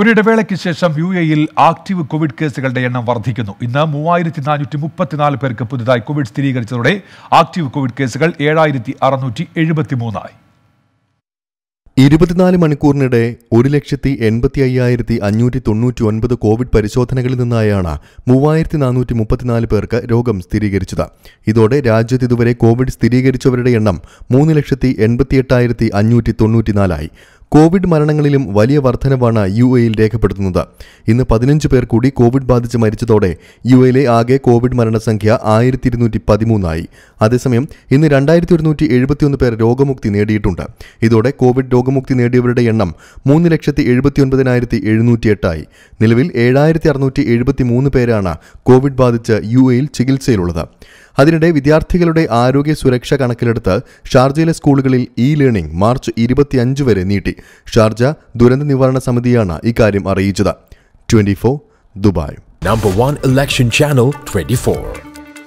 ഒരിടവേളയ്ക്ക് ശേഷം യു എയിൽ ആക്റ്റീവ് കോവിഡ് കേസുകളുടെ എണ്ണം വർദ്ധിക്കുന്നു ഇന്ന് മൂവായിരത്തി നാനൂറ്റി മുപ്പത്തിനാല് പേർക്ക് പുതുതായി കോവിഡ് സ്ഥിരീകരിച്ചതോടെ ആക്റ്റീവ് കോവിഡ് കേസുകൾ ഏഴായിരത്തി അറുന്നൂറ്റി എഴുപത്തിമൂന്നായി ഇരുപത്തിനാല് മണിക്കൂറിനിടെ ഒരു ലക്ഷത്തി എൺപത്തി അയ്യായിരത്തി അഞ്ഞൂറ്റി തൊണ്ണൂറ്റി ഒൻപത് കോവിഡ് പരിശോധനകളിൽ നിന്നായാണ് മൂവായിരത്തി നാനൂറ്റി മുപ്പത്തിനാല് പേർക്ക് രോഗം സ്ഥിരീകരിച്ചത് ഇതോടെ രാജ്യത്ത് ഇതുവരെ കോവിഡ് സ്ഥിരീകരിച്ചവരുടെ എണ്ണം മൂന്ന് ലക്ഷത്തി എൺപത്തി എട്ടായിരത്തി അഞ്ഞൂറ്റി തൊണ്ണൂറ്റിനാലായി കോവിഡ് മരണങ്ങളിലും വലിയ വർധനവാണ് യു എയിൽ രേഖപ്പെടുത്തുന്നത് ഇന്ന് പതിനഞ്ച് പേർ കൂടി കോവിഡ് ബാധിച്ച് മരിച്ചതോടെ യു എയിലെ ആകെ കോവിഡ് മരണസംഖ്യ ആയിരത്തി ഇരുന്നൂറ്റി പതിമൂന്നായി അതേസമയം ഇന്ന് രണ്ടായിരത്തി ഒരുന്നൂറ്റി എഴുപത്തിയൊന്ന് പേർ രോഗമുക്തി നേടിയിട്ടുണ്ട് ഇതോടെ കോവിഡ് രോഗമുക്തി നേടിയവരുടെ എണ്ണം മൂന്ന് ലക്ഷത്തി എഴുപത്തി ഒൻപതിനായിരത്തി എഴുന്നൂറ്റി എട്ടായി നിലവിൽ ഏഴായിരത്തി അറുന്നൂറ്റി എഴുപത്തി മൂന്ന് പേരാണ് കോവിഡ് ബാധിച്ച് യു എയിൽ ചികിത്സയിലുള്ളത് അതിനിടെ വിദ്യാർത്ഥികളുടെ ആരോഗ്യ സുരക്ഷ കണക്കിലെടുത്ത് ഷാർജയിലെ സ്കൂളുകളിൽ ഇ ലേണിംഗ് മാർച്ച് ഇരുപത്തിയഞ്ച് വരെ നീട്ടി ഷാർജ ദുരന്ത നിവാരണ സമിതിയാണ് ഇക്കാര്യം അറിയിച്ചത് twenty Dubai number one election channel twenty